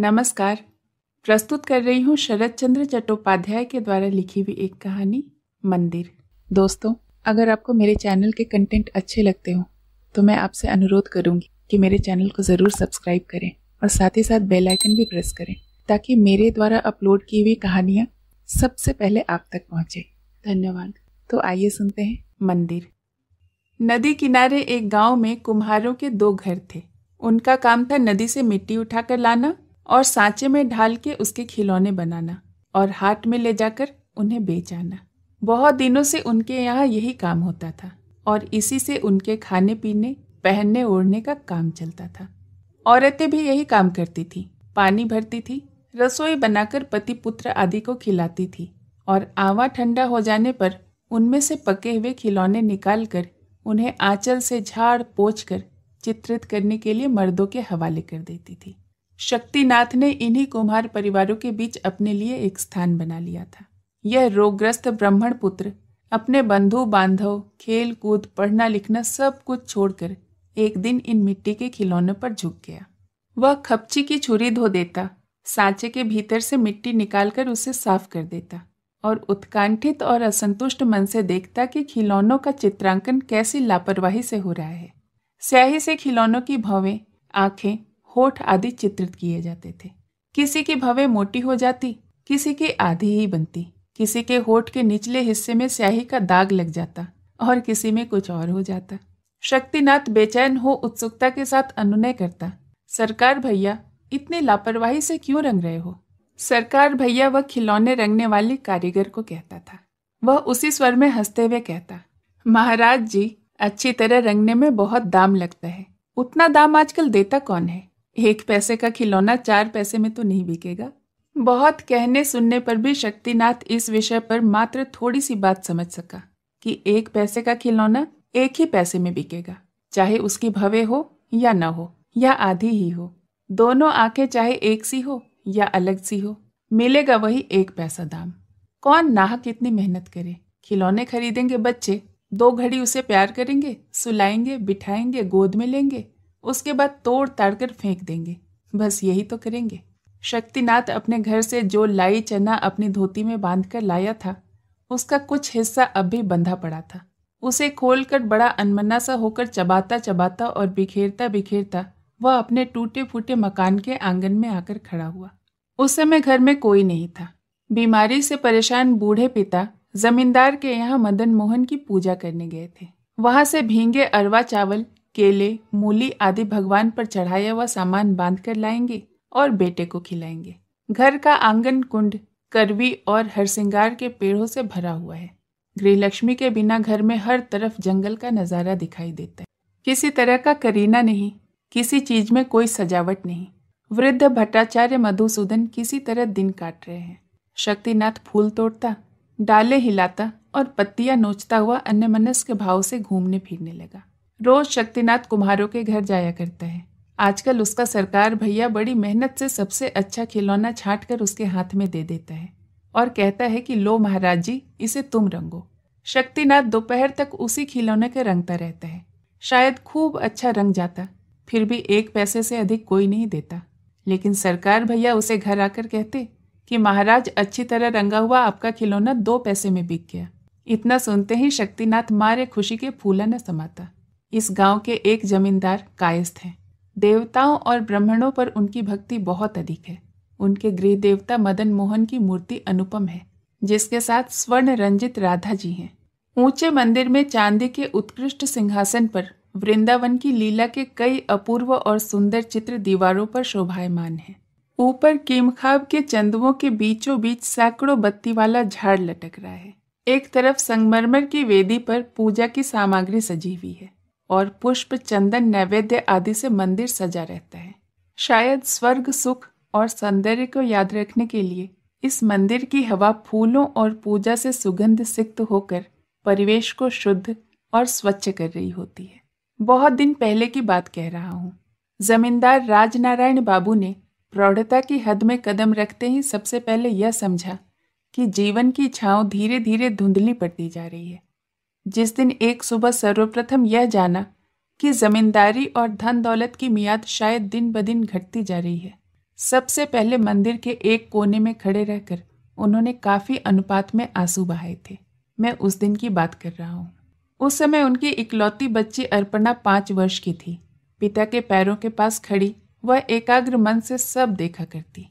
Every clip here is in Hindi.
नमस्कार प्रस्तुत कर रही हूँ शरद चंद्र चट्टोपाध्याय के द्वारा लिखी हुई एक कहानी मंदिर दोस्तों अगर आपको मेरे चैनल के कंटेंट अच्छे लगते हो तो मैं आपसे अनुरोध करूंगी कि मेरे चैनल को ज़रूर सब्सक्राइब करें और साथ ही साथ बेल आइकन भी प्रेस करें ताकि मेरे द्वारा अपलोड की हुई कहानियाँ सबसे पहले आप तक पहुँचे धन्यवाद तो आइए सुनते हैं मंदिर नदी किनारे एक गांव में कुम्हारों के दो घर थे उनका काम था नदी से मिट्टी उठाकर लाना और सांचे में ढाल के उसके खिलौने बनाना और हाट में ले जाकर उन्हें बेच आना बहुत दिनों से उनके यहाँ यही काम होता था और इसी से उनके खाने पीने पहनने ओढ़ने का काम चलता था औरतें भी यही काम करती थी पानी भरती थी रसोई बनाकर पति पुत्र आदि को खिलाती थी और आवा ठंडा हो जाने पर उनमें से पके हुए खिलौने निकाल कर उन्हें आंचल से झाड़ पोछ कर चित्रित करने के लिए मर्दों के हवाले कर देती थी शक्तिनाथ ने इन्हीं कुम्हार परिवारों के बीच अपने लिए एक स्थान बना लिया था यह रोगग्रस्त ब्राह्मण पुत्र अपने बंधु बांधव खेल कूद पढ़ना लिखना सब कुछ छोड़कर एक दिन इन मिट्टी के खिलौनों पर झुक गया वह खपची की छुरी धो देता सांचे के भीतर से मिट्टी निकालकर उसे साफ कर देता और उत्कंठित और असंतुष्ट मन से देखता कि खिलौनों का चित्रांकन कैसी लापरवाही से हो रहा है स्याही से खिलौनों की भवें आंखें होठ आदि चित्रित किए जाते थे किसी की भवे मोटी हो जाती किसी की आधी ही बनती किसी के होठ के निचले हिस्से में स्याही का दाग लग जाता और किसी में कुछ और हो जाता शक्तिनाथ बेचैन हो उत्सुकता के साथ अनुनय करता सरकार भैया इतनी लापरवाही से क्यों रंग रहे हो सरकार भैया वह खिलौने रंगने वाली कारीगर को कहता था वह उसी स्वर में हंसते हुए कहता महाराज जी अच्छी तरह रंगने में बहुत दाम लगता है उतना दाम आजकल देता कौन है एक पैसे का खिलौना चार पैसे में तो नहीं बिकेगा बहुत कहने सुनने पर भी शक्तिनाथ इस विषय पर मात्र थोड़ी सी बात समझ सका कि एक पैसे का खिलौना एक ही पैसे में बिकेगा चाहे उसकी भवे हो या न हो या आधी ही हो दोनों आंखें चाहे एक सी हो या अलग सी हो मिलेगा वही एक पैसा दाम कौन नाह कितनी मेहनत करे खिलौने खरीदेंगे बच्चे दो घड़ी उसे प्यार करेंगे सुलाएंगे बिठाएंगे गोद में लेंगे उसके बाद तोड़ ताड़ कर फेंक देंगे बस यही तो करेंगे शक्तिनाथ अपने घर से जो लाई चना अपनी धोती में बांध कर लाया था उसका कुछ हिस्सा अब भी बंधा पड़ा था उसे खोलकर बड़ा अनमना सा होकर चबाता चबाता और बिखेरता बिखेरता वह अपने टूटे फूटे मकान के आंगन में आकर खड़ा हुआ उस समय घर में कोई नहीं था बीमारी से परेशान बूढ़े पिता जमींदार के यहाँ मदन मोहन की पूजा करने गए थे वहां से भींगे अरवा चावल केले मूली आदि भगवान पर चढ़ाया हुआ सामान बांध कर लाएंगे और बेटे को खिलाएंगे घर का आंगन कुंड करवी और हरसिंगार के पेड़ों से भरा हुआ है गृहलक्ष्मी के बिना घर में हर तरफ जंगल का नज़ारा दिखाई देता है किसी तरह का करीना नहीं किसी चीज में कोई सजावट नहीं वृद्ध भट्टाचार्य मधुसूदन किसी तरह दिन काट रहे हैं शक्तिनाथ फूल तोड़ता डाले हिलाता और पत्तियां नोचता हुआ अन्य मनस के भाव से घूमने फिरने लगा रोज शक्तिनाथ कुम्हारों के घर जाया करता है आजकल उसका सरकार भैया बड़ी मेहनत से सबसे अच्छा खिलौना छाट कर उसके हाथ में दे देता है और कहता है कि लो महाराज जी इसे तुम रंगो शक्तिनाथ दोपहर तक उसी खिलौने के रंगता रहता है शायद खूब अच्छा रंग जाता फिर भी एक पैसे से अधिक कोई नहीं देता लेकिन सरकार भैया उसे घर आकर कहते कि महाराज अच्छी तरह रंगा हुआ आपका खिलौना दो पैसे में बिक गया इतना सुनते ही शक्तिनाथ मारे खुशी के फूला न समाता इस गांव के एक जमींदार कायस्थ हैं देवताओं और ब्राह्मणों पर उनकी भक्ति बहुत अधिक है उनके गृह देवता मदन मोहन की मूर्ति अनुपम है जिसके साथ स्वर्ण रंजित राधा जी हैं ऊंचे मंदिर में चांदी के उत्कृष्ट सिंहासन पर वृंदावन की लीला के कई अपूर्व और सुंदर चित्र दीवारों पर शोभायमान है ऊपर कीमखाब के चंदुओं के बीचों बीच सैकड़ों बत्ती वाला झाड़ लटक रहा है एक तरफ संगमरमर की वेदी पर पूजा की सामग्री सजी हुई है और पुष्प चंदन नैवेद्य आदि से मंदिर सजा रहता है शायद स्वर्ग सुख और सौंदर्य को याद रखने के लिए इस मंदिर की हवा फूलों और पूजा से सुगंध सिक्त होकर परिवेश को शुद्ध और स्वच्छ कर रही होती है बहुत दिन पहले की बात कह रहा हूँ जमींदार राजनारायण बाबू ने प्रौढ़ता की हद में कदम रखते ही सबसे पहले यह समझा कि जीवन की छाँव धीरे धीरे धुंधली पड़ती जा रही है जिस दिन एक सुबह सर्वप्रथम यह जाना कि जमींदारी और धन दौलत की मियाद शायद दिन ब दिन घटती जा रही है सबसे पहले मंदिर के एक कोने में खड़े रहकर उन्होंने काफ़ी अनुपात में आंसू बहाए थे मैं उस दिन की बात कर रहा हूँ उस समय उनकी इकलौती बच्ची अर्पणा पांच वर्ष की थी पिता के पैरों के पास खड़ी वह एकाग्र मन से सब देखा करती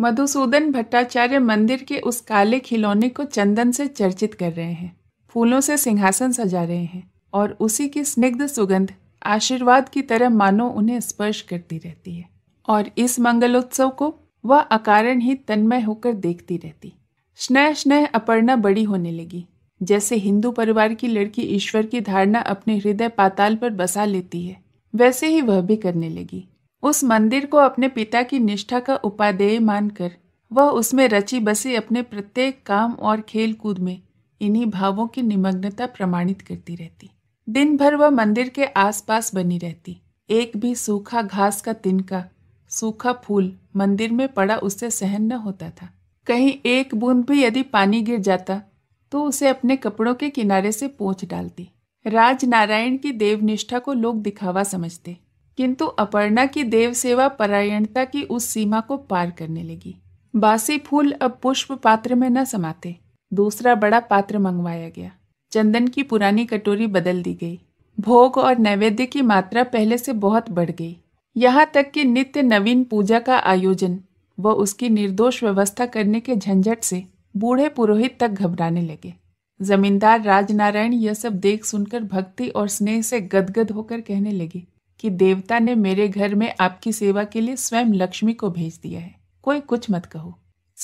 मधुसूदन भट्टाचार्य मंदिर के उस काले खिलौने को चंदन से चर्चित कर रहे हैं फूलों से सिंहासन सजा रहे हैं और उसी की स्निग्ध सुगंध आशीर्वाद की तरह मानो उन्हें स्पर्श करती रहती है और इस मंगलोत्सव को वह अकारण ही तन्मय होकर देखती रहती स्नेह स्नेह अपर्णा बड़ी होने लगी जैसे हिंदू परिवार की लड़की ईश्वर की धारणा अपने हृदय पाताल पर बसा लेती है वैसे ही वह भी करने लगी उस मंदिर को अपने पिता की निष्ठा का उपादेय मानकर वह उसमें रची बसी अपने प्रत्येक काम और खेल कूद में इन्हीं भावों की निमग्नता प्रमाणित करती रहती दिन भर वह मंदिर के आसपास बनी रहती एक भी सूखा घास का तिनका सूखा फूल मंदिर में पड़ा उससे सहन न होता था कहीं एक बूंद भी यदि पानी गिर जाता तो उसे अपने कपड़ों के किनारे से पोंछ डालती राज नारायण की देवनिष्ठा को लोग दिखावा समझते किंतु अपर्णा की देव सेवा परायणता की उस सीमा को पार करने लगी बासी फूल अब पुष्प पात्र में न समाते दूसरा बड़ा पात्र मंगवाया गया चंदन की पुरानी कटोरी बदल दी गई भोग और नैवेद्य की मात्रा पहले से बहुत बढ़ गई यहाँ तक कि नित्य नवीन पूजा का आयोजन व उसकी निर्दोष व्यवस्था करने के झंझट से बूढ़े पुरोहित तक घबराने लगे जमींदार राजनारायण यह सब देख सुनकर भक्ति और स्नेह से गदगद होकर कहने लगे कि देवता ने मेरे घर में आपकी सेवा के लिए स्वयं लक्ष्मी को भेज दिया है कोई कुछ मत कहो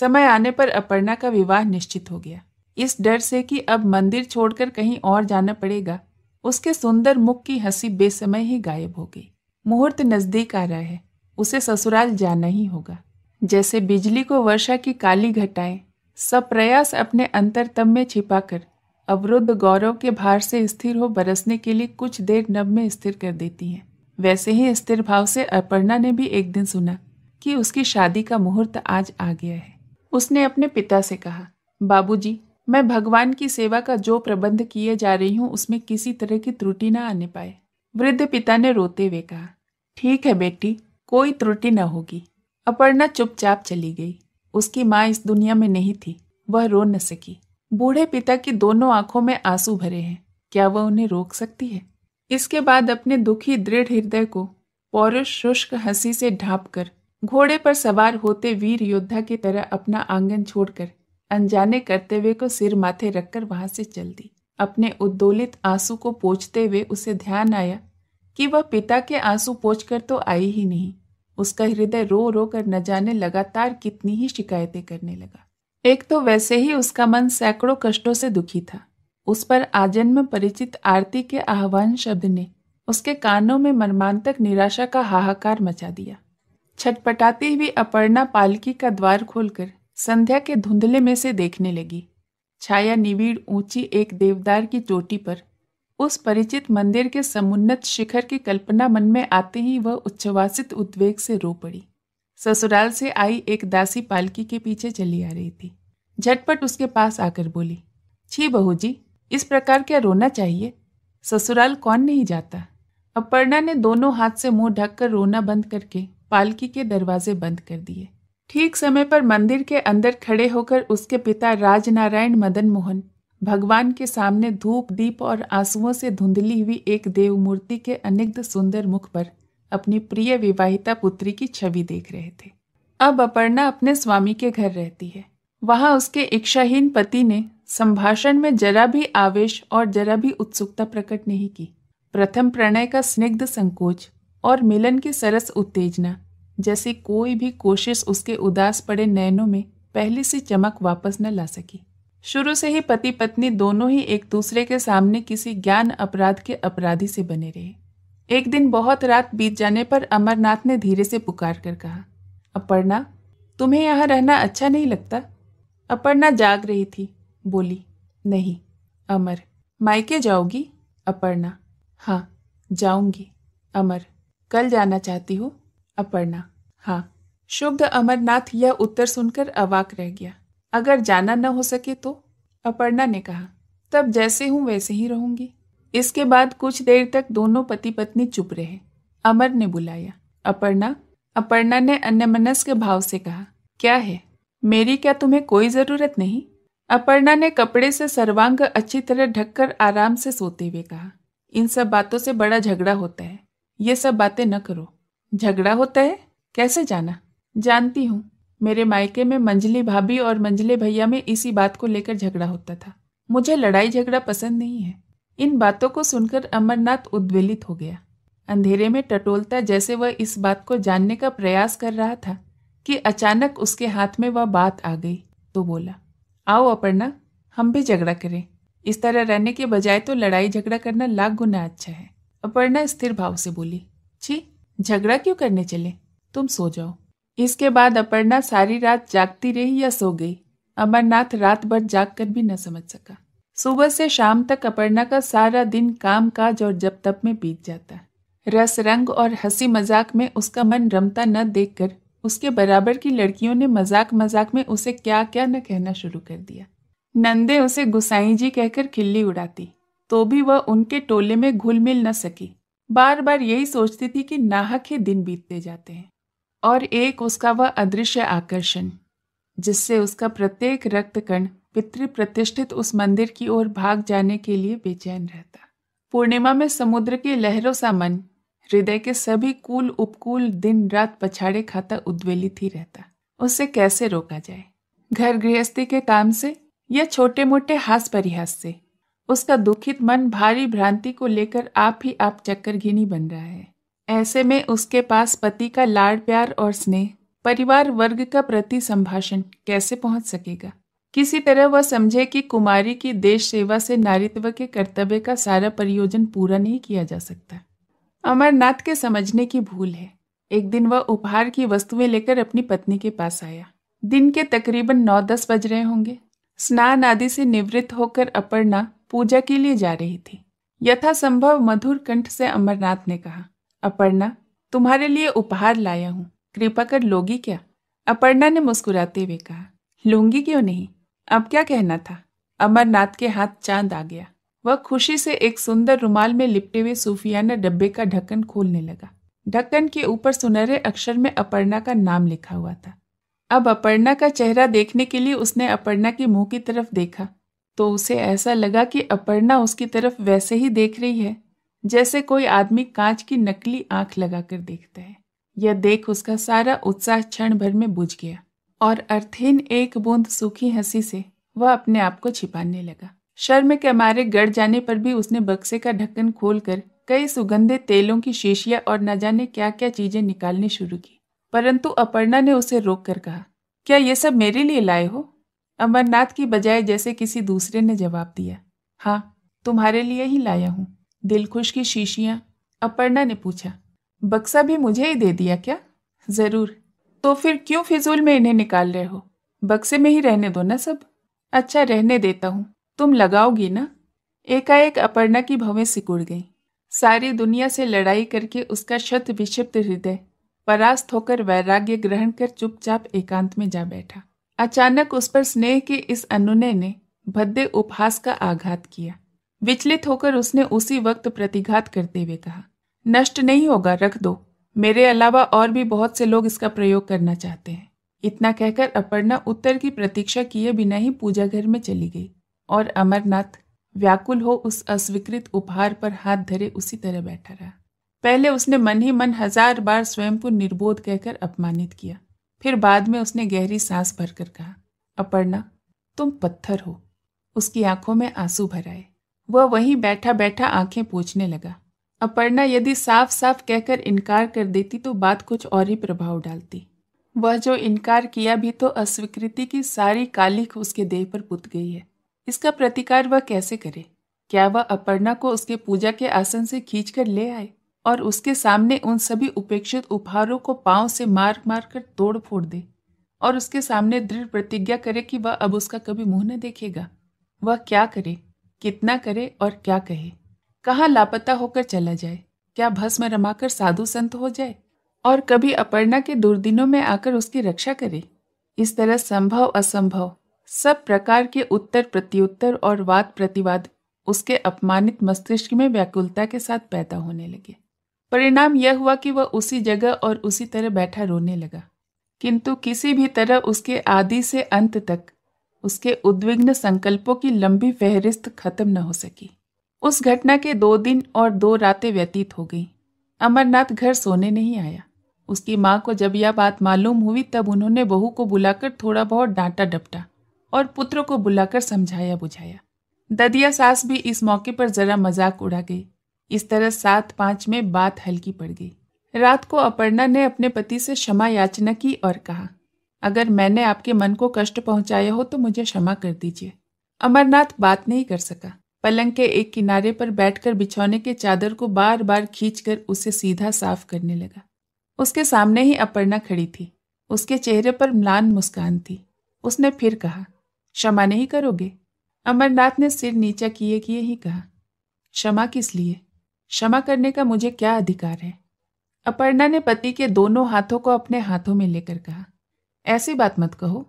समय आने पर अपर्णा का विवाह निश्चित हो गया इस डर से कि अब मंदिर छोड़कर कहीं और जाना पड़ेगा उसके सुंदर मुख की हंसी बेसमय ही गायब हो गई मुहूर्त नजदीक आ रहा है उसे ससुराल जाना ही होगा जैसे बिजली को वर्षा की काली घटाएं सब प्रयास अपने अंतरतम में छिपाकर अवरुद्ध गौरव के भार से स्थिर हो बरसने के लिए कुछ देर नब में स्थिर कर देती हैं वैसे ही स्थिर भाव से अपर्णा ने भी एक दिन सुना कि उसकी शादी का मुहूर्त आज आ गया है उसने अपने पिता से कहा बाबूजी, मैं भगवान की सेवा का जो प्रबंध किए जा रही हूँ उसमें किसी तरह की त्रुटि ना आने पाए वृद्ध पिता ने रोते हुए कहा ठीक है बेटी कोई त्रुटि न होगी अपर्णा चुपचाप चली गई उसकी माँ इस दुनिया में नहीं थी वह रो न सकी बूढ़े पिता की दोनों आंखों में आंसू भरे हैं क्या वह उन्हें रोक सकती है इसके बाद अपने दुखी दृढ़ हृदय को पौरुष शुष्क हंसी से ढांप कर घोड़े पर सवार होते वीर योद्धा की तरह अपना आंगन छोड़कर अनजाने करते को सिर माथे रखकर वहां से चल दी अपने उद्दोलित आंसू को पोछते हुए उसे ध्यान आया कि वह पिता के आंसू पोछकर तो आई ही नहीं उसका हृदय रो रो कर न जाने लगातार कितनी ही शिकायतें करने लगा एक तो वैसे ही उसका मन सैकड़ों कष्टों से दुखी था उस पर आजन्म परिचित आरती के आह्वान शब्द ने उसके कानों में मर्मांतक निराशा का हाहाकार मचा दिया छटपटाती हुई अपर्णा पालकी का द्वार खोलकर संध्या के धुंधले में से देखने लगी छाया निविड़ ऊंची एक देवदार की चोटी पर उस परिचित मंदिर के समुन्नत शिखर की कल्पना मन में आते ही वह उच्छ्वासित उद्वेग से रो पड़ी ससुराल से आई एक दासी पालकी के पीछे चली आ रही थी झटपट उसके पास आकर बोली छी बहू जी इस प्रकार क्या रोना चाहिए ससुराल कौन नहीं जाता अपर्णा ने दोनों हाथ से मुंह ढककर रोना बंद करके पालकी के दरवाजे बंद कर दिए ठीक समय पर मंदिर के अंदर खड़े होकर उसके पिता राजनारायण मदन मोहन भगवान के सामने धूप दीप और आंसुओं से धुंधली हुई एक देव मूर्ति के अनिग्ध सुंदर मुख पर अपनी प्रिय विवाहिता पुत्री की छवि देख रहे थे अब अपर्णा अपने स्वामी के घर रहती है वहां उसके इच्छाहीन पति ने संभाषण में जरा भी आवेश और जरा भी उत्सुकता प्रकट नहीं की प्रथम प्रणय का स्निग्ध संकोच और मिलन की सरस उत्तेजना जैसे कोई भी कोशिश उसके उदास पड़े नैनों में पहले से चमक वापस न ला सकी शुरू से ही पति पत्नी दोनों ही एक दूसरे के सामने किसी ज्ञान अपराध के अपराधी से बने रहे एक दिन बहुत रात बीत जाने पर अमरनाथ ने धीरे से पुकार कर कहा अपर्णा तुम्हें यहाँ रहना अच्छा नहीं लगता अपर्णा जाग रही थी बोली नहीं अमर मायके जाओगी अपर्णा हाँ जाऊंगी अमर कल जाना चाहती हूँ अपर्णा हाँ शुभ अमरनाथ यह उत्तर सुनकर अवाक रह गया अगर जाना न हो सके तो अपर्णा ने कहा तब जैसे हूँ वैसे ही रहूंगी इसके बाद कुछ देर तक दोनों पति पत्नी चुप रहे अमर ने बुलाया अपर्णा अपर्णा ने अन्य के भाव से कहा क्या है मेरी क्या तुम्हें कोई ज़रूरत नहीं अपर्णा ने कपड़े से सर्वांग अच्छी तरह ढककर आराम से सोते हुए कहा इन सब बातों से बड़ा झगड़ा होता है ये सब बातें न करो झगड़ा होता है कैसे जाना जानती हूँ मेरे मायके में मंजली भाभी और मंजले भैया में इसी बात को लेकर झगड़ा होता था मुझे लड़ाई झगड़ा पसंद नहीं है इन बातों को सुनकर अमरनाथ उद्वेलित हो गया अंधेरे में टटोलता जैसे वह इस बात को जानने का प्रयास कर रहा था कि अचानक उसके हाथ में वह बात आ गई तो बोला आओ अपर्णा हम भी झगड़ा करें इस तरह रहने के बजाय तो लड़ाई झगड़ा करना लाख गुना अच्छा है अपर्णा स्थिर भाव से बोली छी झगड़ा क्यों करने चले तुम सो जाओ इसके बाद अपर्णा सारी रात जागती रही या सो गई अमरनाथ रात भर जाग कर भी न समझ सका सुबह से शाम तक अपर्णा का सारा दिन काम काज और जब तब में बीत जाता रस रंग और हंसी मजाक में उसका मन रमता न देखकर उसके बराबर की लड़कियों ने मजाक मजाक में उसे क्या क्या न कहना शुरू कर दिया नंदे उसे गुसाई जी कहकर खिल्ली उड़ाती तो भी वह उनके टोले में घुल मिल न सकी बार बार यही सोचती थी कि नाहक ही दिन बीतते जाते हैं और एक उसका वह अदृश्य आकर्षण जिससे उसका प्रत्येक रक्त कण पितृ प्रतिष्ठित उस मंदिर की ओर भाग जाने के लिए बेचैन रहता पूर्णिमा में समुद्र की लहरों सा मन हृदय के सभी कूल उपकूल दिन रात पछाड़े खाता उद्वेलित ही रहता उससे कैसे रोका जाए घर गृहस्थी के काम से या छोटे मोटे हास परिहास से उसका दुखित मन भारी भ्रांति को लेकर आप ही आप चक्कर घिनी बन रहा है ऐसे में उसके पास पति का लाड़ प्यार और स्नेह परिवार वर्ग का प्रति संभाषण कैसे पहुंच सकेगा किसी तरह वह समझे कि कुमारी की देश सेवा से नारित्व के कर्तव्य का सारा परियोजन पूरा नहीं किया जा सकता अमरनाथ के समझने की भूल है एक दिन वह उपहार की वस्तुएं लेकर अपनी पत्नी के पास आया दिन के तकरीबन नौ दस बज रहे होंगे स्नान आदि से निवृत्त होकर अपर्णा पूजा के लिए जा रही थी यथासंभव मधुर कंठ से अमरनाथ ने कहा अपर्णा तुम्हारे लिए उपहार लाया हूँ कृपा कर लोगी क्या अपर्णा ने मुस्कुराते हुए कहा लूंगी क्यों नहीं अब क्या कहना था अमरनाथ के हाथ चांद आ गया वह खुशी से एक सुंदर रुमाल में लिपटे हुए सूफियाना डब्बे का ढक्कन खोलने लगा ढक्कन के ऊपर सुनहरे अक्षर में अपर्णा का नाम लिखा हुआ था अब अपर्णा का चेहरा देखने के लिए उसने अपर्णा के मुंह की तरफ देखा तो उसे ऐसा लगा कि अपर्णा उसकी तरफ वैसे ही देख रही है जैसे कोई आदमी कांच की नकली आंख लगाकर देखता है यह देख उसका सारा उत्साह क्षण भर में बुझ गया और अर्थिन एक बूंद सूखी हंसी से वह अपने आप को छिपाने लगा शर्म के मारे गड़ जाने पर भी उसने बक्से का ढक्कन खोलकर कई सुगंधे तेलों की शीशिया और न जाने क्या क्या चीजें निकालनी शुरू की परंतु अपर्णा ने उसे रोक कर कहा क्या ये सब मेरे लिए लाए हो अमरनाथ की बजाय जैसे किसी दूसरे ने जवाब दिया हाँ तुम्हारे लिए ही लाया हूँ दिलखुश की शीशियाँ अपर्णा ने पूछा बक्सा भी मुझे ही दे दिया क्या ज़रूर तो फिर क्यों फिजूल में इन्हें निकाल रहे हो बक्से में ही रहने दो ना सब अच्छा रहने देता हूँ तुम लगाओगी ना एकाएक अपर्णा की भवें सिकुड़ गई सारी दुनिया से लड़ाई करके उसका शत विक्षिप्त हृदय परास्त होकर वैराग्य ग्रहण कर चुपचाप एकांत में जा बैठा अचानक उस पर स्नेह के इस अनुनय ने भद्दे उपहास का आघात किया विचलित होकर उसने उसी वक्त प्रतिघात करते हुए कहा नष्ट नहीं होगा रख दो मेरे अलावा और भी बहुत से लोग इसका प्रयोग करना चाहते हैं इतना कहकर अपर्णा उत्तर की प्रतीक्षा किए बिना ही पूजा घर में चली गई और अमरनाथ व्याकुल हो उस अस्वीकृत उपहार पर हाथ धरे उसी तरह बैठा रहा पहले उसने मन ही मन हजार बार स्वयं को निर्बोध कहकर अपमानित किया फिर बाद में उसने गहरी सांस भरकर कहा अपर्णा तुम पत्थर हो उसकी आंखों में आंसू भर आए वह वहीं बैठा बैठा आंखें पूछने लगा अपर्णा यदि साफ साफ कहकर इनकार कर देती तो बात कुछ और ही प्रभाव डालती वह जो इनकार किया भी तो अस्वीकृति की सारी कालिख उसके देह पर पुत गई है इसका प्रतिकार वह कैसे करे क्या वह अपर्णा को उसके पूजा के आसन से खींच कर ले आए और उसके सामने उन सभी उपेक्षित उपहारों को पांव से मार मार कर तोड़ फोड़ दे और उसके सामने दृढ़ प्रतिज्ञा करे कि वह अब उसका कभी मुंह न देखेगा वह क्या करे कितना करे और क्या कहे कहाँ लापता होकर चला जाए क्या भस्म रमाकर साधु संत हो जाए और कभी अपर्णा के दुर्दिनों में आकर उसकी रक्षा करे इस तरह संभव असंभव सब प्रकार के उत्तर प्रत्युत्तर और वाद प्रतिवाद उसके अपमानित मस्तिष्क में व्याकुलता के साथ पैदा होने लगे परिणाम यह हुआ कि वह उसी जगह और उसी तरह बैठा रोने लगा किंतु किसी भी तरह उसके आदि से अंत तक उसके उद्विग्न संकल्पों की लंबी फहरिस्त खत्म न हो सकी उस घटना के दो दिन और दो रातें व्यतीत हो गईं अमरनाथ घर सोने नहीं आया उसकी माँ को जब यह बात मालूम हुई तब उन्होंने बहू को बुलाकर थोड़ा बहुत डांटा डपटा और पुत्र को बुलाकर समझाया बुझाया ददिया सास भी इस मौके पर जरा मजाक उड़ा गई इस तरह सात पांच में बात हल्की पड़ गई रात को अपर्णा ने अपने पति से क्षमा याचना की और कहा अगर मैंने आपके मन को कष्ट पहुंचाया हो तो मुझे क्षमा कर दीजिए अमरनाथ बात नहीं कर सका पलंग के एक किनारे पर बैठकर बिछौने के चादर को बार बार खींचकर उसे सीधा साफ करने लगा उसके सामने ही अपर्णा खड़ी थी उसके चेहरे पर म्लान मुस्कान थी उसने फिर कहा क्षमा नहीं करोगे अमरनाथ ने सिर नीचा किए किए ही कहा क्षमा किस लिए क्षमा करने का मुझे क्या अधिकार है अपर्णा ने पति के दोनों हाथों को अपने हाथों में लेकर कहा ऐसी बात मत कहो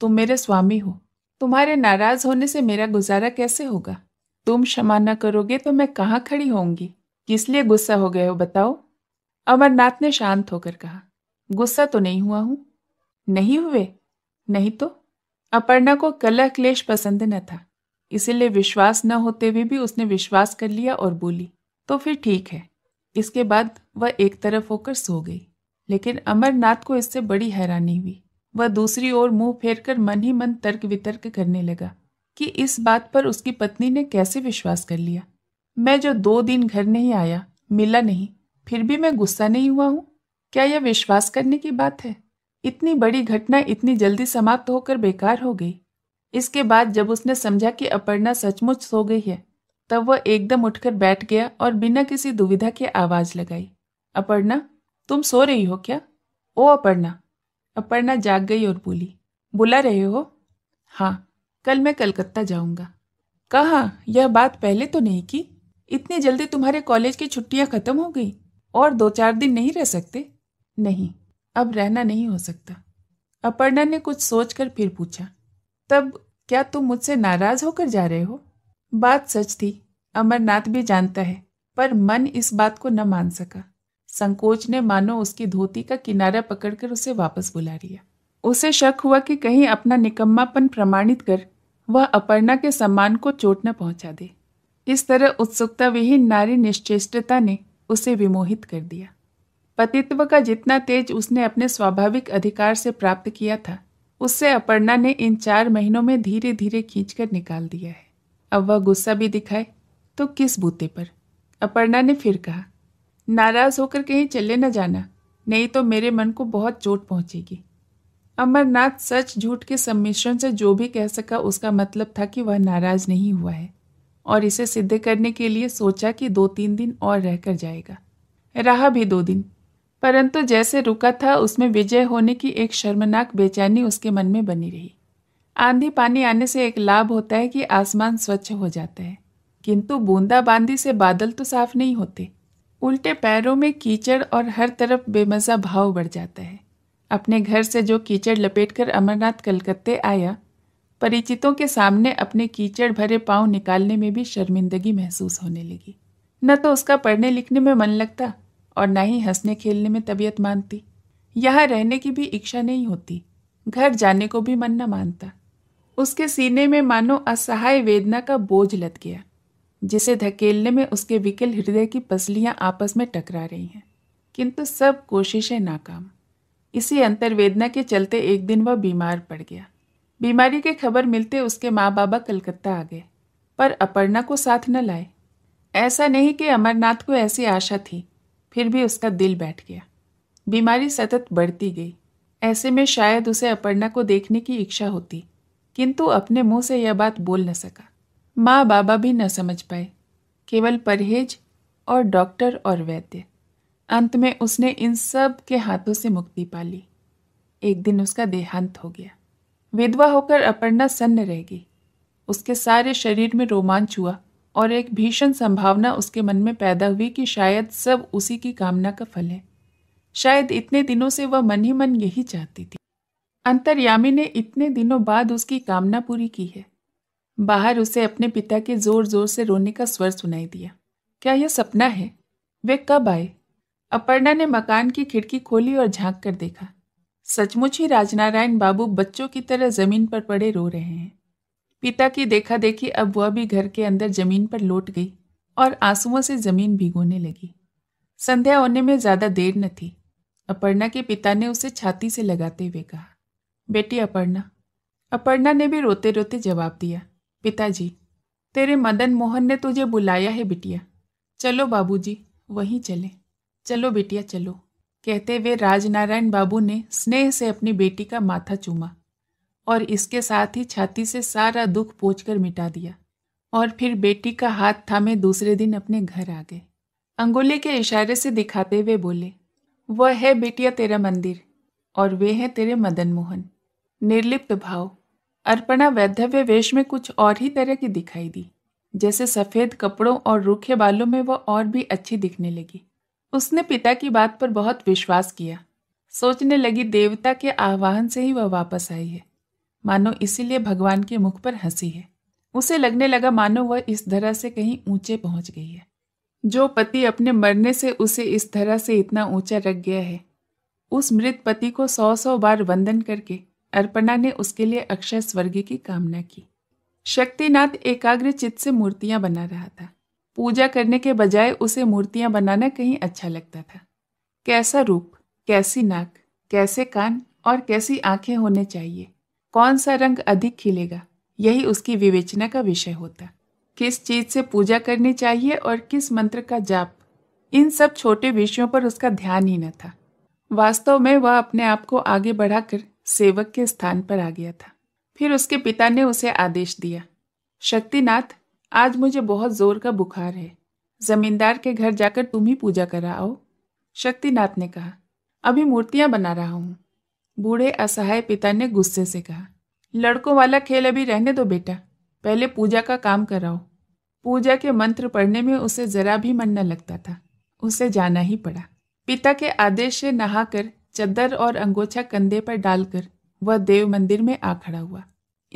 तुम मेरे स्वामी हो तुम्हारे नाराज होने से मेरा गुजारा कैसे होगा तुम क्षमा न करोगे तो मैं कहाँ खड़ी होंगी किस लिए गुस्सा हो गए हो बताओ अमरनाथ ने शांत होकर कहा गुस्सा तो नहीं हुआ हूं नहीं हुए नहीं तो अपर्णा को कलह क्लेश पसंद न था इसीलिए विश्वास न होते हुए भी उसने विश्वास कर लिया और बोली तो फिर ठीक है इसके बाद वह एक तरफ होकर सो गई लेकिन अमरनाथ को इससे बड़ी हैरानी हुई वह दूसरी ओर मुंह फेरकर मन ही मन तर्क वितर्क करने लगा कि इस बात पर उसकी पत्नी ने कैसे विश्वास कर लिया मैं जो दो दिन घर नहीं आया मिला नहीं फिर भी मैं गुस्सा नहीं हुआ हूँ क्या यह विश्वास करने की बात है इतनी बड़ी घटना इतनी जल्दी समाप्त होकर बेकार हो गई इसके बाद जब उसने समझा कि अपर्णा सचमुच सो गई है तब वह एकदम उठकर बैठ गया और बिना किसी दुविधा के आवाज लगाई अपर्णा तुम सो रही हो क्या ओ अपर्णा अपर्णा जाग गई और बोली बुला रहे हो हाँ कल मैं कलकत्ता जाऊंगा कहा यह बात पहले तो नहीं की इतनी जल्दी तुम्हारे कॉलेज की छुट्टियां खत्म हो गई और दो चार दिन नहीं रह सकते नहीं अब रहना नहीं हो सकता अपर्णा ने कुछ सोचकर फिर पूछा तब क्या तुम मुझसे नाराज होकर जा रहे हो बात सच थी अमरनाथ भी जानता है पर मन इस बात को न मान सका संकोच ने मानो उसकी धोती का किनारा पकड़कर उसे वापस बुला लिया उसे शक हुआ कि कहीं अपना निकम्मापन प्रमाणित कर वह अपर्णा के सम्मान को चोट न पहुंचा दे इस तरह उत्सुकता विहीन नारी निश्चेष्टता ने उसे विमोहित कर दिया पतित्व का जितना तेज उसने अपने स्वाभाविक अधिकार से प्राप्त किया था उससे अपर्णा ने इन चार महीनों में धीरे धीरे खींचकर निकाल दिया है अब वह गुस्सा भी दिखाए तो किस बूते पर अपर्णा ने फिर कहा नाराज़ होकर कहीं चले न जाना नहीं तो मेरे मन को बहुत चोट पहुंचेगी अमरनाथ सच झूठ के सम्मिश्रण से जो भी कह सका उसका मतलब था कि वह नाराज़ नहीं हुआ है और इसे सिद्ध करने के लिए सोचा कि दो तीन दिन और रहकर जाएगा रहा भी दो दिन परंतु जैसे रुका था उसमें विजय होने की एक शर्मनाक बेचैनी उसके मन में बनी रही आंधी पानी आने से एक लाभ होता है कि आसमान स्वच्छ हो जाता है किंतु बूंदाबांदी से बादल तो साफ नहीं होते उल्टे पैरों में कीचड़ और हर तरफ बेमजा भाव बढ़ जाता है अपने घर से जो कीचड़ लपेटकर अमरनाथ कलकत्ते आया परिचितों के सामने अपने कीचड़ भरे पांव निकालने में भी शर्मिंदगी महसूस होने लगी न तो उसका पढ़ने लिखने में मन लगता और न ही हंसने खेलने में तबीयत मानती यहाँ रहने की भी इच्छा नहीं होती घर जाने को भी मन न मानता उसके सीने में मानो असहाय वेदना का बोझ लद गया जिसे धकेलने में उसके विकल हृदय की पसलियां आपस में टकरा रही हैं किंतु सब कोशिशें नाकाम इसी अंतर्वेदना के चलते एक दिन वह बीमार पड़ गया बीमारी की खबर मिलते उसके माँ बाबा कलकत्ता आ गए पर अपर्णा को साथ न लाए ऐसा नहीं कि अमरनाथ को ऐसी आशा थी फिर भी उसका दिल बैठ गया बीमारी सतत बढ़ती गई ऐसे में शायद उसे अपर्णा को देखने की इच्छा होती किंतु अपने मुंह से यह बात बोल न सका माँ बाबा भी न समझ पाए केवल परहेज और डॉक्टर और वैद्य अंत में उसने इन सब के हाथों से मुक्ति पा ली एक दिन उसका देहांत हो गया विधवा होकर अपर्णा सन्न रह गई उसके सारे शरीर में रोमांच हुआ और एक भीषण संभावना उसके मन में पैदा हुई कि शायद सब उसी की कामना का फल है शायद इतने दिनों से वह मन ही मन यही चाहती थी अंतर्यामी ने इतने दिनों बाद उसकी कामना पूरी की है बाहर उसे अपने पिता के जोर जोर से रोने का स्वर सुनाई दिया क्या यह सपना है वे कब आए अपर्णा ने मकान की खिड़की खोली और झांक कर देखा सचमुच ही राजनारायण बाबू बच्चों की तरह जमीन पर पड़े रो रहे हैं पिता की देखा देखी अब वह भी घर के अंदर जमीन पर लौट गई और आंसुओं से जमीन भिगोने लगी संध्या होने में ज्यादा देर न थी अपर्णा के पिता ने उसे छाती से लगाते हुए कहा बेटी अपर्णा अपर्णा ने भी रोते रोते जवाब दिया पिताजी तेरे मदन मोहन ने तुझे बुलाया है बिटिया चलो बाबूजी वहीं चले चलो बेटिया चलो कहते हुए राजनारायण बाबू ने स्नेह से अपनी बेटी का माथा चूमा और इसके साथ ही छाती से सारा दुख पोंछकर मिटा दिया और फिर बेटी का हाथ थामे दूसरे दिन अपने घर आ गए अंगोली के इशारे से दिखाते हुए बोले वह है बेटिया तेरा मंदिर और वे हैं तेरे मदन मोहन निर्लिप्त भाव अर्पणा वैधव्य वेश में कुछ और ही तरह की दिखाई दी जैसे सफ़ेद कपड़ों और रूखे बालों में वह और भी अच्छी दिखने लगी उसने पिता की बात पर बहुत विश्वास किया सोचने लगी देवता के आह्वान से ही वह वापस आई है मानो इसीलिए भगवान के मुख पर हंसी है उसे लगने लगा मानो वह इस धरा से कहीं ऊंचे पहुंच गई है जो पति अपने मरने से उसे इस धरा से इतना ऊंचा रख गया है उस मृत पति को सौ सौ बार वंदन करके अर्पणा ने उसके लिए अक्षय स्वर्ग की कामना की शक्तिनाथ एकाग्र चित्त से मूर्तियां बना रहा था पूजा करने के बजाय उसे मूर्तियां बनाना कहीं अच्छा लगता था कैसा रूप कैसी नाक कैसे कान और कैसी आंखें होने चाहिए कौन सा रंग अधिक खिलेगा यही उसकी विवेचना का विषय होता किस चीज से पूजा करनी चाहिए और किस मंत्र का जाप इन सब छोटे विषयों पर उसका ध्यान ही न था वास्तव में वह अपने आप को आगे बढ़ाकर सेवक के स्थान पर आ गया था फिर उसके पिता ने उसे आदेश दिया शक्तिनाथ आज मुझे बहुत जोर का बुखार है जमींदार के घर जाकर तुम ही पूजा कर आओ शक्तिनाथ ने कहा अभी मूर्तियां बना रहा हूं बूढ़े असहाय पिता ने गुस्से से कहा लड़कों वाला खेल अभी रहने दो बेटा पहले पूजा का काम कराओ पूजा के मंत्र पढ़ने में उसे जरा भी मन न लगता था उसे जाना ही पड़ा पिता के आदेश से नहाकर चद्दर और अंगोछा कंधे पर डालकर वह देव मंदिर में आ खड़ा हुआ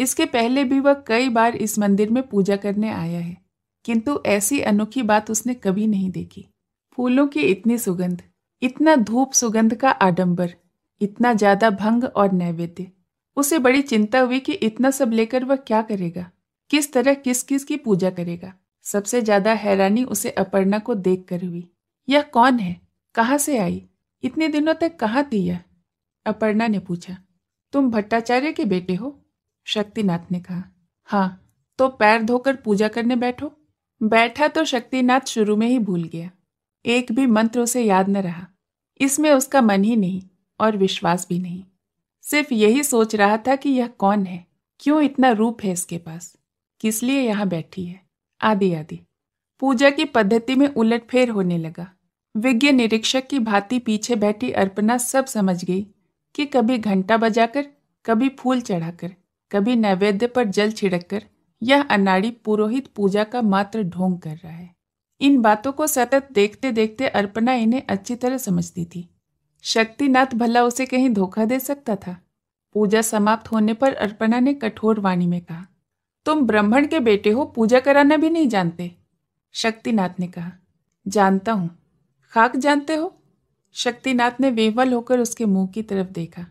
इसके पहले भी वह कई बार इस मंदिर में पूजा करने आया है किंतु ऐसी अनोखी बात उसने कभी नहीं देखी फूलों की इतनी सुगंध इतना धूप सुगंध का आडंबर इतना ज्यादा भंग और नैवेद्य उसे बड़ी चिंता हुई कि इतना सब लेकर वह क्या करेगा किस तरह किस किस की पूजा करेगा सबसे ज्यादा हैरानी उसे अपर्णा को देख कर हुई यह कौन है कहाँ से आई इतने दिनों तक कहाँ थी यह अपर्णा ने पूछा तुम भट्टाचार्य के बेटे हो शक्तिनाथ ने कहा हाँ तो पैर धोकर पूजा करने बैठो बैठा तो शक्तिनाथ शुरू में ही भूल गया एक भी मंत्र उसे याद न रहा इसमें उसका मन ही नहीं और विश्वास भी नहीं सिर्फ यही सोच रहा था कि यह कौन है क्यों इतना रूप है इसके पास किस लिए यहाँ बैठी है आदि आदि पूजा की पद्धति में उलटफेर होने लगा विज्ञ निरीक्षक की भांति पीछे बैठी अर्पणा सब समझ गई कि कभी घंटा बजाकर कभी फूल चढ़ाकर कभी नैवेद्य पर जल छिड़ककर यह अनाड़ी पुरोहित पूजा का मात्र ढोंग कर रहा है इन बातों को सतत देखते देखते अर्पणा इन्हें अच्छी तरह समझती थी शक्तिनाथ भला उसे कहीं धोखा दे सकता था पूजा समाप्त होने पर अर्पणा ने कठोर वाणी में कहा तुम ब्राह्मण के बेटे हो पूजा कराना भी नहीं जानते शक्तिनाथ ने कहा जानता हूँ खाक जानते हो शक्तिनाथ ने वेवल होकर उसके मुंह की तरफ देखा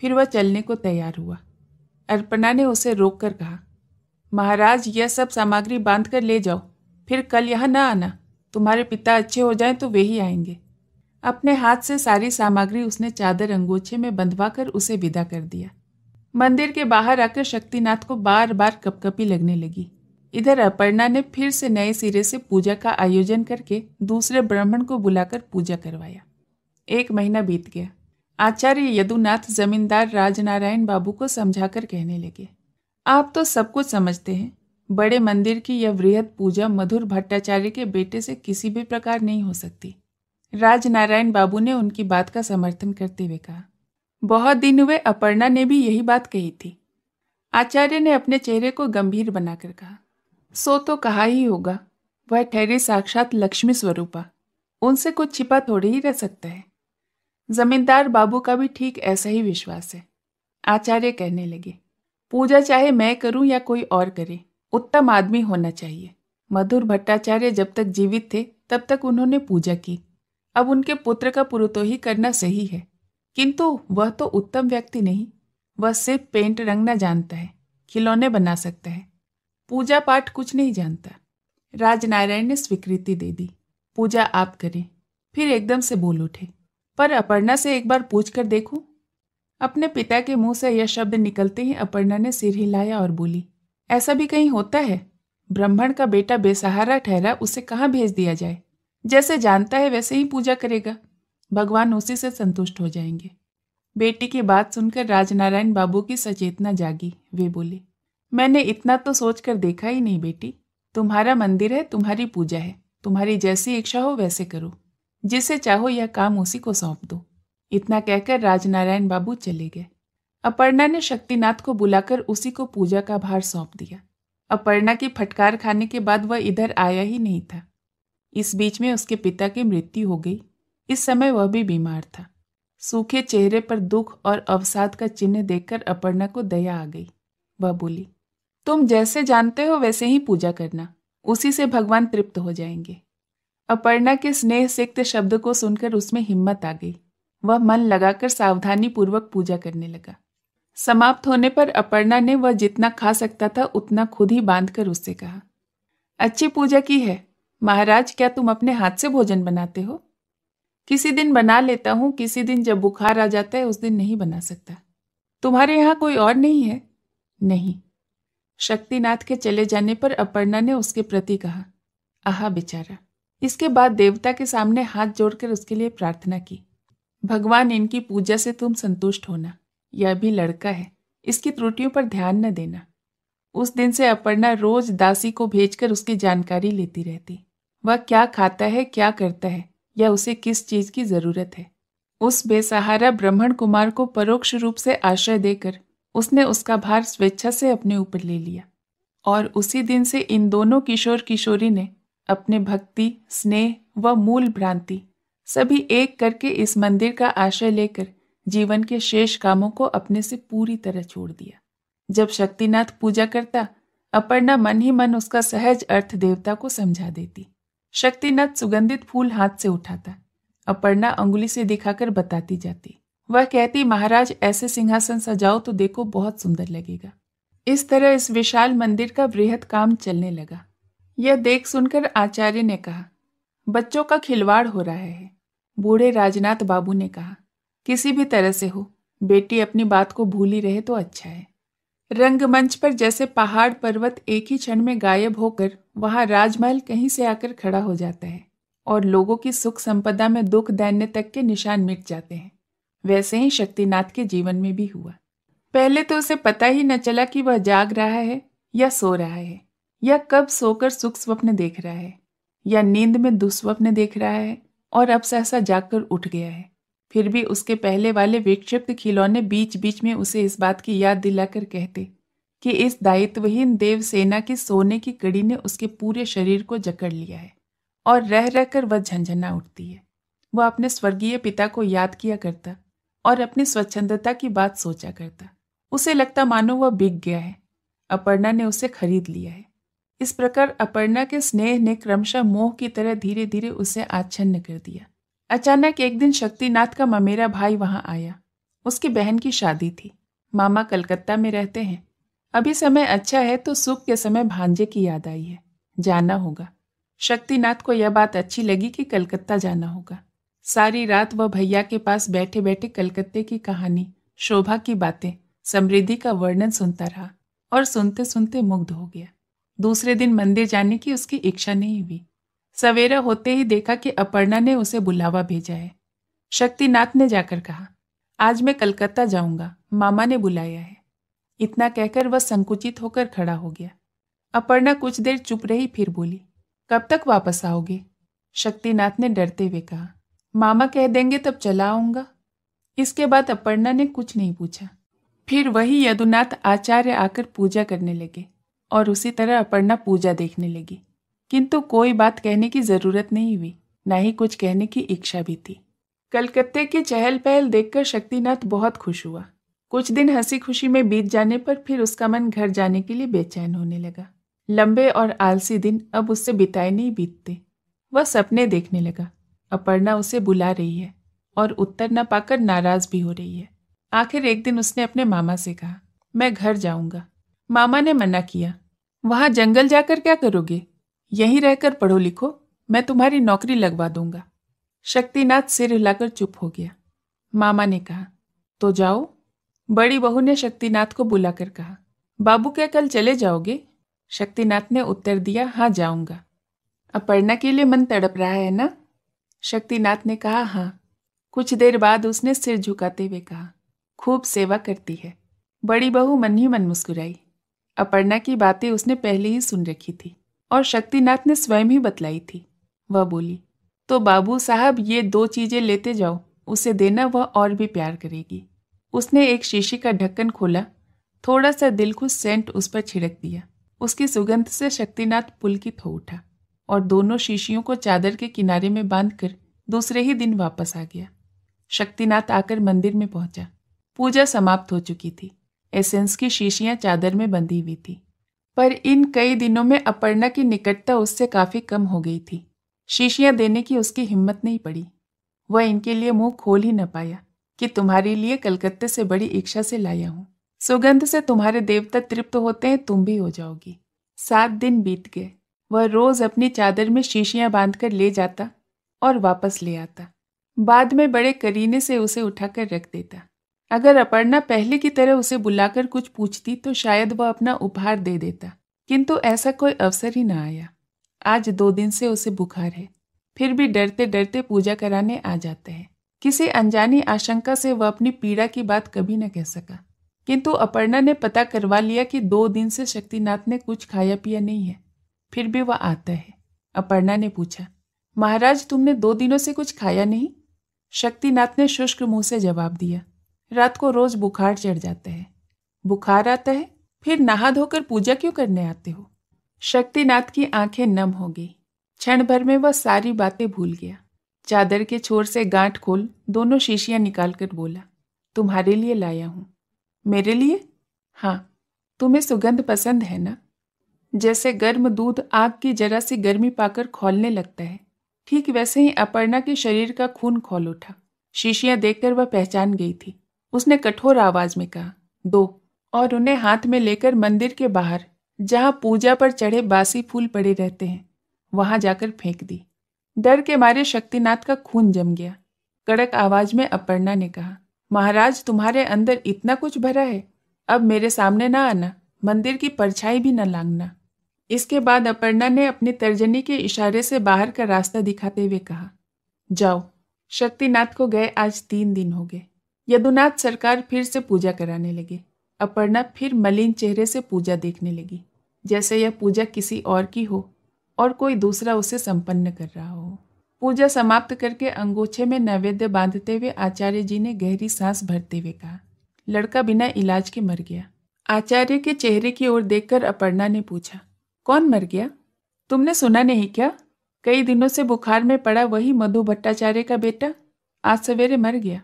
फिर वह चलने को तैयार हुआ अर्पणा ने उसे रोक कर कहा महाराज यह सब सामग्री बांध कर ले जाओ फिर कल यहाँ ना आना तुम्हारे पिता अच्छे हो जाएं तो वे ही आएंगे अपने हाथ से सारी सामग्री उसने चादर अंगोछे में बंधवा कर उसे विदा कर दिया मंदिर के बाहर आकर शक्तिनाथ को बार बार कपकपी लगने लगी इधर अपर्णा ने फिर से नए सिरे से पूजा का आयोजन करके दूसरे ब्राह्मण को बुलाकर पूजा करवाया एक महीना बीत गया आचार्य यदुनाथ जमींदार राजनारायण बाबू को समझाकर कहने लगे आप तो सब कुछ समझते हैं बड़े मंदिर की यह वृहद पूजा मधुर भट्टाचार्य के बेटे से किसी भी प्रकार नहीं हो सकती राजनारायण बाबू ने उनकी बात का समर्थन करते हुए कहा बहुत दिन हुए अपर्णा ने भी यही बात कही थी आचार्य ने अपने चेहरे को गंभीर बनाकर कहा सो तो कहा ही होगा वह ठहरी साक्षात लक्ष्मी स्वरूपा उनसे कुछ छिपा थोड़े ही रह सकता है जमींदार बाबू का भी ठीक ऐसा ही विश्वास है आचार्य कहने लगे पूजा चाहे मैं करूं या कोई और करे उत्तम आदमी होना चाहिए मधुर भट्टाचार्य जब तक जीवित थे तब तक उन्होंने पूजा की अब उनके पुत्र का ही करना सही है किंतु वह तो उत्तम व्यक्ति नहीं वह सिर्फ पेंट रंगना जानता है खिलौने बना सकता है पूजा पाठ कुछ नहीं जानता राजनारायण ने स्वीकृति दे दी पूजा आप करें फिर एकदम से बोल उठे पर अपर्णा से एक बार पूछ कर देखूं अपने पिता के मुंह से यह शब्द निकलते ही अपर्णा ने सिर हिलाया और बोली ऐसा भी कहीं होता है ब्राह्मण का बेटा बेसहारा ठहरा उसे कहाँ भेज दिया जाए जैसे जानता है वैसे ही पूजा करेगा भगवान उसी से संतुष्ट हो जाएंगे बेटी की बात सुनकर राजनारायण बाबू की सचेतना जागी वे बोले मैंने इतना तो सोच कर देखा ही नहीं बेटी तुम्हारा मंदिर है तुम्हारी पूजा है तुम्हारी जैसी इच्छा हो वैसे करो जिसे चाहो यह काम उसी को सौंप दो इतना कहकर राजनारायण बाबू चले गए अपर्णा ने शक्तिनाथ को बुलाकर उसी को पूजा का भार सौंप दिया अपर्णा की फटकार खाने के बाद वह इधर आया ही नहीं था इस बीच में उसके पिता की मृत्यु हो गई इस समय वह भी बीमार था सूखे चेहरे पर दुख और अवसाद का चिन्ह देखकर अपर्णा को दया आ गई वह बोली तुम जैसे जानते हो वैसे ही पूजा करना उसी से भगवान तृप्त हो जाएंगे अपर्णा के स्नेह सिक्त शब्द को सुनकर उसमें हिम्मत आ गई वह मन लगाकर सावधानी पूर्वक पूजा करने लगा समाप्त होने पर अपर्णा ने वह जितना खा सकता था उतना खुद ही बांधकर उससे कहा अच्छी पूजा की है महाराज क्या तुम अपने हाथ से भोजन बनाते हो किसी दिन बना लेता हूँ किसी दिन जब बुखार आ जाता है उस दिन नहीं बना सकता तुम्हारे यहाँ कोई और नहीं है नहीं शक्तिनाथ के चले जाने पर अपर्णा ने उसके प्रति कहा आहा बेचारा इसके बाद देवता के सामने हाथ जोड़कर उसके लिए प्रार्थना की भगवान इनकी पूजा से तुम संतुष्ट होना यह भी लड़का है इसकी त्रुटियों पर ध्यान न देना उस दिन से अपर्णा रोज दासी को भेजकर उसकी जानकारी लेती रहती वह क्या खाता है क्या करता है या उसे किस चीज की जरूरत है उस बेसहारा ब्राह्मण कुमार को परोक्ष रूप से आश्रय देकर उसने उसका भार स्वेच्छा से अपने ऊपर ले लिया और उसी दिन से इन दोनों किशोर किशोरी ने अपने भक्ति स्नेह व मूल भ्रांति सभी एक करके इस मंदिर का आश्रय लेकर जीवन के शेष कामों को अपने से पूरी तरह छोड़ दिया जब शक्तिनाथ पूजा करता अपर्णा मन ही मन उसका सहज अर्थ देवता को समझा देती शक्तिनाथ सुगंधित फूल हाथ से उठाता अपर्णा अंगुली से दिखाकर बताती जाती वह कहती महाराज ऐसे सिंहासन सजाओ तो देखो बहुत सुंदर लगेगा इस तरह इस विशाल मंदिर का वृहद काम चलने लगा यह देख सुनकर आचार्य ने कहा बच्चों का खिलवाड़ हो रहा है बूढ़े राजनाथ बाबू ने कहा किसी भी तरह से हो बेटी अपनी बात को भूली रहे तो अच्छा है रंगमंच पर जैसे पहाड़ पर्वत एक ही क्षण में गायब होकर वहां राजमहल कहीं से आकर खड़ा हो जाता है और लोगों की सुख संपदा में दुख दैन्य तक के निशान मिट जाते हैं वैसे ही शक्तिनाथ के जीवन में भी हुआ पहले तो उसे पता ही न चला कि वह जाग रहा है या सो रहा है या कब सोकर सुख स्वप्न देख रहा है या नींद में दुस्वप्न देख रहा है और अब सहसा जागकर उठ गया है फिर भी उसके पहले वाले विक्षिप्त खिलौने बीच बीच में उसे इस बात की याद दिलाकर कहते कि इस दायित्वहीन देवसेना की सोने की कड़ी ने उसके पूरे शरीर को जकड़ लिया है और रह रहकर वह झंझना उठती है वह अपने स्वर्गीय पिता को याद किया करता और अपनी स्वच्छंदता की बात सोचा करता उसे लगता मानो वह बिक गया है अपर्णा ने उसे खरीद लिया है इस प्रकार अपर्णा के स्नेह ने क्रमशः मोह की तरह धीरे धीरे उसे आच्छन्न कर दिया अचानक एक दिन शक्तिनाथ का ममेरा भाई वहां आया उसकी बहन की शादी थी मामा कलकत्ता में रहते हैं अभी समय अच्छा है तो सुख के समय भांजे की याद आई है जाना होगा शक्तिनाथ को यह बात अच्छी लगी कि कलकत्ता जाना होगा सारी रात वह भैया के पास बैठे बैठे कलकत्ते की कहानी शोभा की बातें समृद्धि का वर्णन सुनता रहा और सुनते सुनते मुग्ध हो गया दूसरे दिन मंदिर जाने की उसकी इच्छा नहीं हुई सवेरा होते ही देखा कि अपर्णा ने उसे बुलावा भेजा है शक्तिनाथ ने जाकर कहा आज मैं कलकत्ता जाऊंगा मामा ने बुलाया है इतना कहकर वह संकुचित होकर खड़ा हो गया अपर्णा कुछ देर चुप रही फिर बोली कब तक वापस आओगे शक्तिनाथ ने डरते हुए कहा मामा कह देंगे तब चला आऊँगा इसके बाद अपर्णा ने कुछ नहीं पूछा फिर वही यदुनाथ आचार्य आकर पूजा करने लगे और उसी तरह अपर्णा पूजा देखने लगी किंतु कोई बात कहने की जरूरत नहीं हुई ना ही कुछ कहने की इच्छा भी थी कलकत्ते की चहल पहल देखकर शक्तिनाथ बहुत खुश हुआ कुछ दिन हंसी खुशी में बीत जाने पर फिर उसका मन घर जाने के लिए बेचैन होने लगा लंबे और आलसी दिन अब उससे बिताए नहीं बीतते वह सपने देखने लगा अपर्णा उसे बुला रही है और उत्तर न पाकर नाराज भी हो रही है आखिर एक दिन उसने अपने मामा से कहा मैं घर जाऊंगा मामा ने मना किया वहां जंगल जाकर क्या करोगे यहीं रहकर पढ़ो लिखो मैं तुम्हारी नौकरी लगवा दूंगा शक्तिनाथ सिर हिलाकर चुप हो गया मामा ने कहा तो जाओ बड़ी बहू ने शक्तिनाथ को बुलाकर कहा बाबू क्या कल चले जाओगे शक्तिनाथ ने उत्तर दिया हाँ जाऊंगा अपर्णा के लिए मन तड़प रहा है ना शक्तिनाथ ने कहा हाँ कुछ देर बाद उसने सिर झुकाते हुए कहा खूब सेवा करती है बड़ी बहू मन ही मन मुस्कुराई अपर्णा की बातें उसने पहले ही सुन रखी थी और शक्तिनाथ ने स्वयं ही बतलाई थी वह बोली तो बाबू साहब ये दो चीज़ें लेते जाओ उसे देना वह और भी प्यार करेगी उसने एक शीशी का ढक्कन खोला थोड़ा सा दिल खुश सेंट उस पर छिड़क दिया उसकी सुगंध से शक्तिनाथ पुलकित हो उठा और दोनों शीशियों को चादर के किनारे में बांधकर दूसरे ही दिन वापस आ गया शक्तिनाथ आकर मंदिर में पहुंचा पूजा समाप्त हो चुकी थी एसेंस की शीशियां चादर में बंधी हुई थी पर इन कई दिनों में अपर्णा की निकटता उससे काफी कम हो गई थी शीशियां देने की उसकी हिम्मत नहीं पड़ी वह इनके लिए मुंह खोल ही न पाया कि तुम्हारे लिए कलकत्ते से बड़ी इच्छा से लाया हूं सुगंध से तुम्हारे देवता तृप्त होते हैं तुम भी हो जाओगी सात दिन बीत गए वह रोज अपनी चादर में शीशियां बांधकर ले जाता और वापस ले आता बाद में बड़े करीने से उसे उठाकर रख देता अगर अपर्णा पहले की तरह उसे बुलाकर कुछ पूछती तो शायद वह अपना उपहार दे देता किंतु ऐसा कोई अवसर ही ना आया आज दो दिन से उसे बुखार है फिर भी डरते डरते पूजा कराने आ जाते हैं किसी अनजानी आशंका से वह अपनी पीड़ा की बात कभी न कह सका किंतु अपर्णा ने पता करवा लिया कि दो दिन से शक्तिनाथ ने कुछ खाया पिया नहीं है फिर भी वह आता है अपर्णा ने पूछा महाराज तुमने दो दिनों से कुछ खाया नहीं शक्तिनाथ ने शुष्क मुंह से जवाब दिया रात को रोज बुखार चढ़ जाता है बुखार आता है फिर नहा धोकर पूजा क्यों करने आते हो शक्तिनाथ की आंखें नम हो गई क्षण भर में वह सारी बातें भूल गया चादर के छोर से गांठ खोल दोनों शीशियां निकालकर बोला तुम्हारे लिए लाया हूँ मेरे लिए हाँ तुम्हें सुगंध पसंद है ना जैसे गर्म दूध आग की जरा सी गर्मी पाकर खोलने लगता है ठीक वैसे ही अपर्णा के शरीर का खून खोल उठा शीशियां देखकर वह पहचान गई थी उसने कठोर आवाज में कहा दो और उन्हें हाथ में लेकर मंदिर के बाहर जहाँ पूजा पर चढ़े बासी फूल पड़े रहते हैं वहां जाकर फेंक दी डर के मारे शक्तिनाथ का खून जम गया कड़क आवाज में अपर्णा ने कहा महाराज तुम्हारे अंदर इतना कुछ भरा है अब मेरे सामने ना आना मंदिर की परछाई भी न लांगना इसके बाद अपर्णा ने अपनी तर्जनी के इशारे से बाहर का रास्ता दिखाते हुए कहा जाओ शक्तिनाथ को गए आज तीन दिन हो गए यदुनाथ सरकार फिर से पूजा कराने लगे अपर्णा फिर मलिन चेहरे से पूजा देखने लगी जैसे यह पूजा किसी और की हो और कोई दूसरा उसे संपन्न कर रहा हो पूजा समाप्त करके अंगोछे में नैवेद्य बांधते हुए आचार्य जी ने गहरी सांस भरते हुए कहा लड़का बिना इलाज के मर गया आचार्य के चेहरे की ओर देखकर अपर्णा ने पूछा कौन मर गया तुमने सुना नहीं क्या कई दिनों से बुखार में पड़ा वही मधु भट्टाचार्य का बेटा आज सवेरे मर गया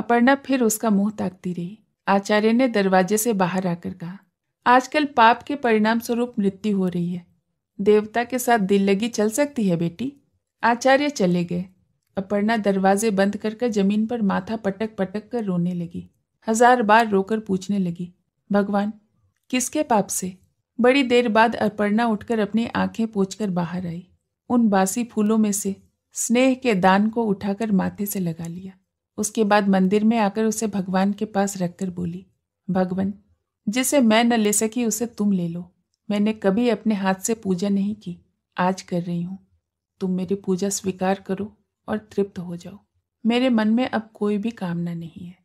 अपर्णा फिर उसका मुंह ताकती रही आचार्य ने दरवाजे से बाहर आकर कहा आजकल पाप के परिणाम स्वरूप मृत्यु हो रही है देवता के साथ दिल लगी चल सकती है बेटी आचार्य चले गए अपर्णा दरवाजे बंद कर कर जमीन पर माथा पटक पटक कर रोने लगी हजार बार रोकर पूछने लगी भगवान किसके पाप से बड़ी देर बाद अपर्णा उठकर अपनी आंखें पोछकर बाहर आई उन बासी फूलों में से स्नेह के दान को उठाकर माथे से लगा लिया उसके बाद मंदिर में आकर उसे भगवान के पास रखकर बोली भगवान जिसे मैं न ले सकी उसे तुम ले लो मैंने कभी अपने हाथ से पूजा नहीं की आज कर रही हूँ तुम मेरी पूजा स्वीकार करो और तृप्त हो जाओ मेरे मन में अब कोई भी कामना नहीं है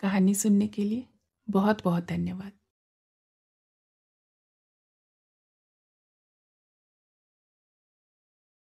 कहानी सुनने के लिए बहुत बहुत धन्यवाद